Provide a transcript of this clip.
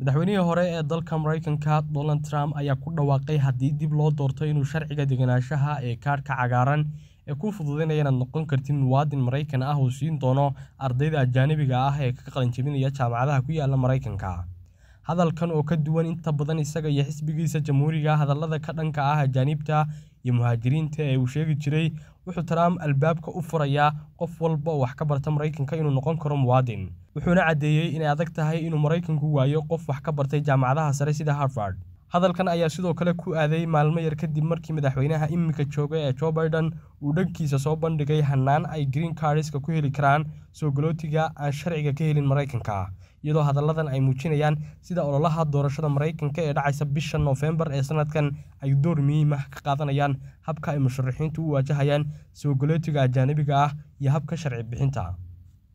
madaxweynihii hore ee dalka maraykanka donald trump ayaa ku dhawaaqay haddii dib loo doorto inuu sharciga deganaanshaha ee kaadhka cagaaran ee ku fududaynaya inaad noqon kartid muwaadin maraykan ah uu siin doono ardayda ajaanibiga ah ee ka qalin jebinaya jaamacadaha ku yaalla maraykanka hadalkan oo ka duwan inta badan isaga iyo xisbigiisa jamhuuriga hadallada ka dhanka ah ajaanibta iyo muhaajiriinta ee uu sheegi jiray wuxuu trump albaabka u furayaa qof walba oo wax ka barta maraykanka inuu noqon karo muwaadin wuxuuna caddeeyey inay adag tahay inuu maraykanku waayo qof wax ka bartay jaamacadaha sare sida harvard hadalkan ayaa sidoo kale ku aaday maalmo yar kadib markii madaxweynaha iminka jooga ee joe biden uu dhankiisa soo bandhigay hannaan ay green cardiska ku heli karaan soo galootiga aan sharciga ka helin maraykanka iyadoo hadalladan ay muujinayaan sida ololaha doorashada maraykanka ee dhacaysa bisha noofembar ee sannadkan ay door muhiim ah ka qaadanayaan habka ay musharaxiintu u waajahayaan soogalootiga ajaanibiga ah iyo habka sharci bixinta